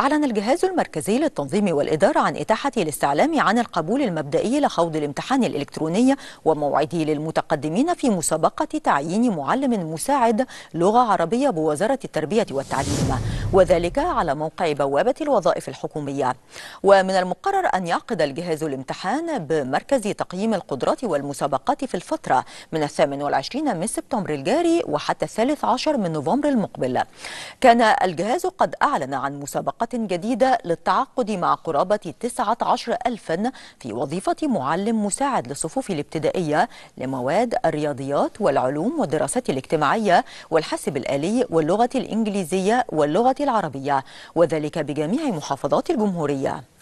أعلن الجهاز المركزي للتنظيم والإدارة عن إتاحة الاستعلام عن القبول المبدئي لخوض الامتحان الإلكتروني وموعده للمتقدمين في مسابقة تعيين معلم مساعد لغة عربية بوزارة التربية والتعليم وذلك على موقع بوابة الوظائف الحكومية ومن المقرر أن يعقد الجهاز الامتحان بمركز تقييم القدرات والمسابقات في الفترة من 28 من سبتمبر الجاري وحتى 13 من نوفمبر المقبل كان الجهاز قد أعلن عن مسابقة جديدة للتعاقد مع قرابة 19 ألفا في وظيفة معلم مساعد للصفوف الابتدائية لمواد الرياضيات والعلوم والدراسات الاجتماعية والحاسب الآلي واللغة الإنجليزية واللغة العربية وذلك بجميع محافظات الجمهورية